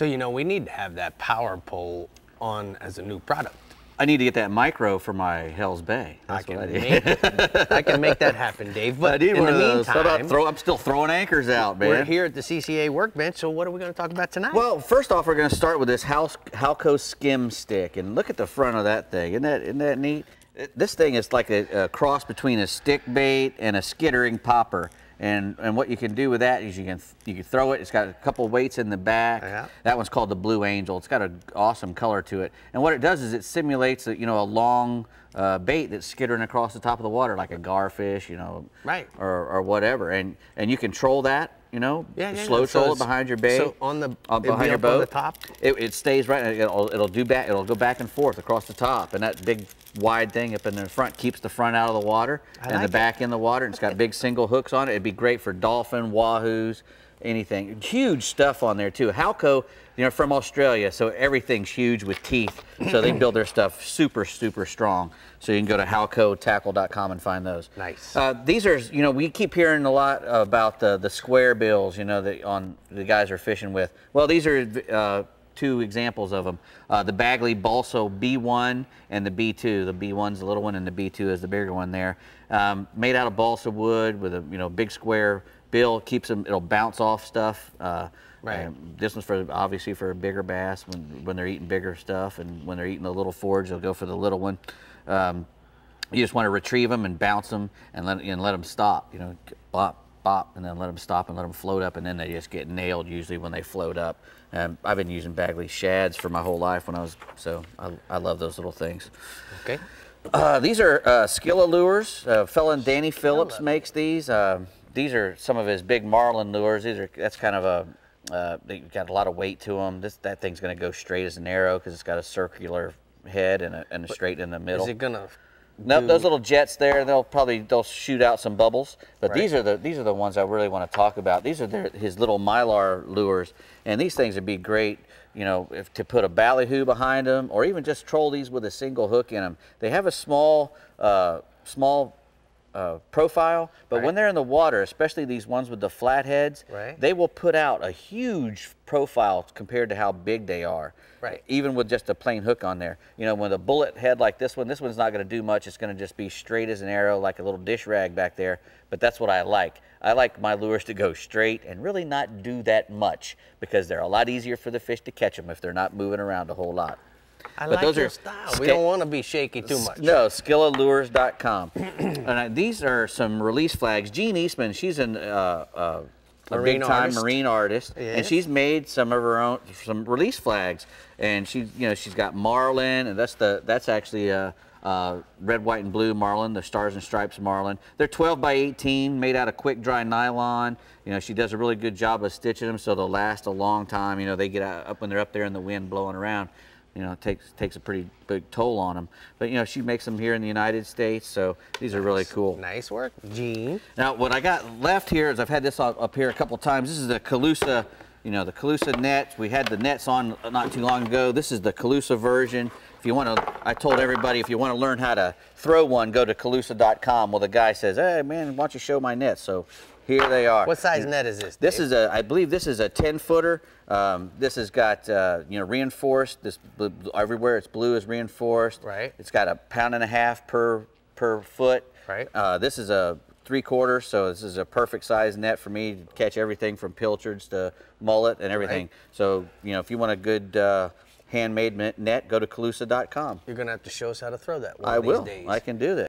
So, you know, we need to have that power pole on as a new product. I need to get that micro for my Hell's Bay. That's I can, I make, it, I can make that happen, Dave. But I need in one the of those. Meantime, throw, I'm still throwing anchors out, man. We're here at the CCA workbench, so what are we going to talk about tonight? Well, first off, we're going to start with this House, Halco skim stick, and look at the front of that thing. Isn't that, isn't that neat? This thing is like a, a cross between a stick bait and a skittering popper. And, and what you can do with that is you can you can throw it. It's got a couple weights in the back. Yeah. That one's called the Blue Angel. It's got an awesome color to it. And what it does is it simulates a, you know a long uh, bait that's skittering across the top of the water like a garfish, you know, right, or, or whatever. And and you control that you know, yeah, yeah, slow yeah. So it behind your bay. So on the uh, behind your boat, on the top, it, it stays right. It'll it'll do back. It'll go back and forth across the top, and that big wide thing up in the front keeps the front out of the water I and like the back it. in the water. And it's got big single hooks on it. It'd be great for dolphin, wahoos, anything. Huge stuff on there too. Halco, you know, from Australia, so everything's huge with teeth. So they build their stuff super, super strong. So you can go to halcotackle.com and find those. Nice. Uh, these are, you know, we keep hearing a lot about the the square bills, you know, that on the guys are fishing with. Well, these are. Uh, two examples of them. Uh, the Bagley Balso B1 and the B2. The B1's the little one and the B2 is the bigger one there. Um, made out of balsa wood with a you know big square bill keeps them. It'll bounce off stuff. Uh, right. this one's for obviously for bigger bass when when they're eating bigger stuff, and when they're eating the little forage, they'll go for the little one. Um, you just want to retrieve them and bounce them and let and let them stop. You know, bop bop, and then let them stop and let them float up, and then they just get nailed usually when they float up. Um, I've been using Bagley shads for my whole life when I was so I, I love those little things. Okay. Uh, these are uh, Skilla lures. Uh, fellow Danny Phillips Skilla. makes these. Uh, these are some of his big marlin lures. These are that's kind of a uh, they've got a lot of weight to them. This that thing's going to go straight as an arrow because it's got a circular head and a, and a straight in the middle. Is it going to? Nope, those little jets there. They'll probably they'll shoot out some bubbles. But right. these are the these are the ones I really want to talk about. These are their, his little mylar lures, and these things would be great you know, if to put a ballyhoo behind them, or even just troll these with a single hook in them. They have a small, uh, small uh, profile, but right. when they're in the water, especially these ones with the flat heads, right. they will put out a huge profile compared to how big they are. Right. Even with just a plain hook on there. You know, with a bullet head like this one, this one's not going to do much. It's going to just be straight as an arrow, like a little dish rag back there. But that's what I like. I like my lures to go straight and really not do that much because they're a lot easier for the fish to catch them if they're not moving around a whole lot. I but like those your are style. We don't want to be shaky too much. No, skillalures.com. and I, uh, these are some release flags. Jean Eastman, she's an, uh, uh, a big time artist. marine artist, and she's made some of her own some release flags. And she, you know, she's got marlin, and that's the that's actually uh, uh, red, white, and blue marlin, the stars and stripes marlin. They're 12 by 18, made out of quick dry nylon. You know, she does a really good job of stitching them so they'll last a long time. You know, they get out, up when they're up there in the wind blowing around you know, takes takes a pretty big toll on them. But you know, she makes them here in the United States, so these are really cool. Nice work, Gene. Now, what I got left here is I've had this up here a couple times. This is the Calusa, you know, the Calusa nets. We had the nets on not too long ago. This is the Calusa version. If you want to, I told everybody if you want to learn how to throw one, go to calusa.com. Well, the guy says, "Hey, man, why don't you show my net?" So here they are. What size net is this? Dave? This is a, I believe this is a 10 footer. Um, this has got, uh, you know, reinforced. This everywhere it's blue is reinforced. Right. It's got a pound and a half per per foot. Right. Uh, this is a three quarter so this is a perfect size net for me to catch everything from pilchards to mullet and everything. Right. So, you know, if you want a good uh, handmade net, go to calusa.com. You're going to have to show us how to throw that one I will. Days. I can do that.